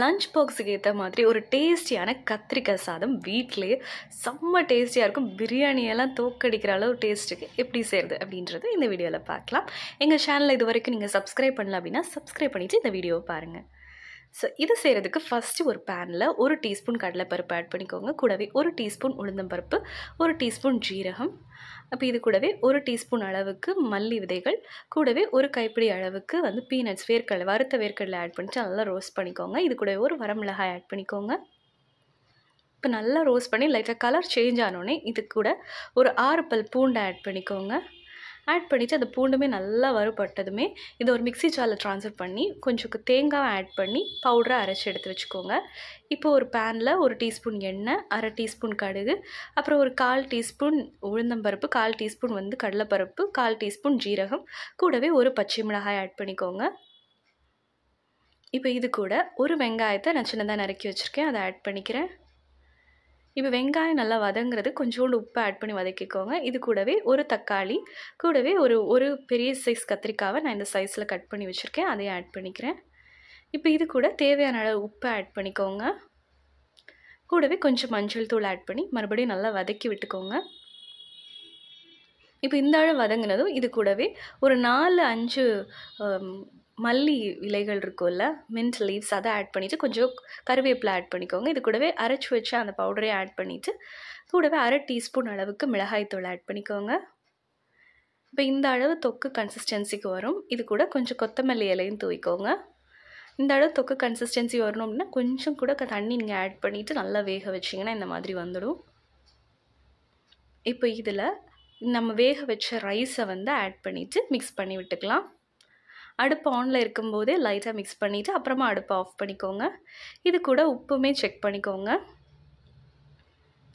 lunch பாக்ஸுக்கு ஏற்ற மாதிரி ஒரு டேஸ்டியான கத்திரிக்காய் சாதம் வீட்டிலேயே செம்ம டேஸ்டியாக இருக்கும் பிரியாணியெல்லாம் தோக்கடிக்கிற அளவு டேஸ்ட்டுக்கு எப்படி செய்கிறது அப்படின்றது இந்த வீடியோவில் பார்க்கலாம் எங்கள் சேனலில் இது வரைக்கும் நீங்கள் சப்ஸ்கிரைப் பண்ணல அப்படின்னா சப்ஸ்கிரைப் பண்ணிவிட்டு இந்த வீடியோவை பாருங்கள் ஸோ இது செய்கிறதுக்கு ஃபஸ்ட்டு ஒரு பேனில் ஒரு டீஸ்பூன் கடலைப்பருப்பு ஆட் பண்ணிக்கோங்க கூடவே ஒரு டீஸ்பூன் உளுந்தம்பருப்பு ஒரு டீஸ்பூன் ஜீரகம் அப்போ இது கூடவே ஒரு டீஸ்பூன் அளவுக்கு மல்லி விதைகள் கூடவே ஒரு கைப்பிடி அளவுக்கு வந்து பீனட்ஸ் வேர்க்கடலை வறுத்த வேர்க்கடலை ஆட் பண்ணிட்டு நல்லா ரோஸ்ட் பண்ணிக்கோங்க இது கூடவே ஒரு வரமிளகாய் ஆட் பண்ணிக்கோங்க இப்போ நல்லா ரோஸ்ட் பண்ணி லைட்டாக கலர் சேஞ்ச் ஆனோடனே இது கூட ஒரு ஆறு பல் பூண்டை ஆட் பண்ணிக்கோங்க ஆட் பண்ணிவிட்டு அது பூண்டுமே நல்லா வறுபட்டதுமே இதை ஒரு மிக்சி ஜாரில் ட்ரான்ஸ்ஃபர் பண்ணி கொஞ்சம் தேங்காவை ஆட் பண்ணி பவுடரை அரைச்சி எடுத்து வச்சுக்கோங்க இப்போ ஒரு பேனில் ஒரு டீஸ்பூன் எண்ணெய் அரை டீஸ்பூன் கடுகு அப்புறம் ஒரு கால் டீஸ்பூன் உளுந்தம்பருப்பு கால் டீஸ்பூன் வந்து கடலைப்பருப்பு கால் டீஸ்பூன் ஜீரகம் கூடவே ஒரு பச்சை மிளகாய் ஆட் பண்ணிக்கோங்க இப்போ இது கூட ஒரு வெங்காயத்தை நான் சின்னதாக நறுக்கி வச்சுருக்கேன் அதை ஆட் பண்ணிக்கிறேன் இப்போ வெங்காயம் நல்லா வதங்குறது கொஞ்சோண்டு உப்பு ஆட் பண்ணி வதக்கிக்கோங்க இது கூடவே ஒரு தக்காளி கூடவே ஒரு ஒரு பெரிய சைஸ் கத்திரிக்காவை நான் இந்த சைஸில் கட் பண்ணி வச்சுருக்கேன் அதையும் ஆட் பண்ணிக்கிறேன் இப்போ இது கூட தேவையான அளவு உப்பு ஆட் பண்ணிக்கோங்க கூடவே கொஞ்சம் மஞ்சள் தூள் ஆட் பண்ணி மறுபடியும் நல்லா வதக்கி விட்டுக்கோங்க இப்போ இந்த அளவு வதங்கினதும் இது கூடவே ஒரு நாலு அஞ்சு மல்லி இலைகள் இருக்கும்ல மின்ட் லீவ்ஸ் அதை ஆட் பண்ணிவிட்டு கொஞ்சம் கருவேப்பிலை ஆட் பண்ணிக்கோங்க இது கூடவே அரைச்சி வச்சு அந்த பவுடரை ஆட் பண்ணிவிட்டு கூடவே அரை டீஸ்பூன் அளவுக்கு மிளகாய்த்தூள் ஆட் பண்ணிக்கோங்க இப்போ இந்த அளவு தொக்கு கன்சிஸ்டன்சிக்கு வரும் இது கூட கொஞ்சம் கொத்தமல்லி இலையும் தூவிக்கோங்க இந்த அளவு தொக்கு கன்சிஸ்டன்சி வரணும் அப்படின்னா கொஞ்சம் கூட தண்ணி நீங்கள் ஆட் பண்ணிவிட்டு நல்லா வேக வச்சிங்கன்னா இந்த மாதிரி வந்துடும் இப்போ இதில் நம்ம வேக வச்ச ரைஸை வந்து ஆட் பண்ணிவிட்டு மிக்ஸ் பண்ணி விட்டுக்கலாம் அடுப்பு ஆனில் இருக்கும்போதே லைட்டாக மிக்ஸ் பண்ணிவிட்டு அப்புறமா அடுப்பை ஆஃப் பண்ணிக்கோங்க இது கூட உப்புமே செக் பண்ணிக்கோங்க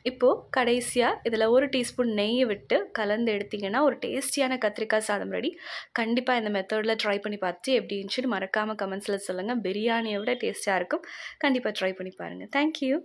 இப்போது கடைசியாக இதில் ஒரு டீஸ்பூன் நெய்யை விட்டு கலந்து எடுத்திங்கன்னா ஒரு டேஸ்டியான கத்திரிக்காய் சாதம் ரெடி கண்டிப்பாக இந்த மெத்தடில் ட்ரை பண்ணி பார்த்து எப்படி இருந்துச்சுன்னு மறக்காமல் கமெண்ட்ஸில் சொல்லுங்கள் பிரியாணியை விட டேஸ்ட்டாக இருக்கும் கண்டிப்பாக ட்ரை பண்ணி பாருங்கள் தேங்க்யூ